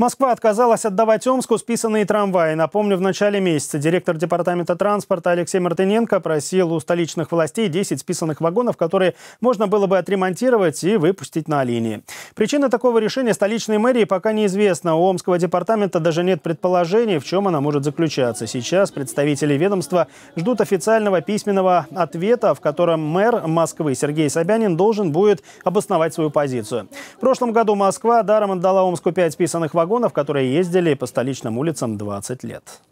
Москва отказалась отдавать Омску списанные трамваи. Напомню, в начале месяца директор департамента транспорта Алексей Мартыненко просил у столичных властей 10 списанных вагонов, которые можно было бы отремонтировать и выпустить на линии. Причина такого решения столичной мэрии пока неизвестна. У Омского департамента даже нет предположений, в чем она может заключаться. Сейчас представители ведомства ждут официального письменного ответа, в котором мэр Москвы Сергей Собянин должен будет обосновать свою позицию. В прошлом году Москва даром отдала Омску 5 списанных вагонов вагонов, которые ездили по столичным улицам 20 лет.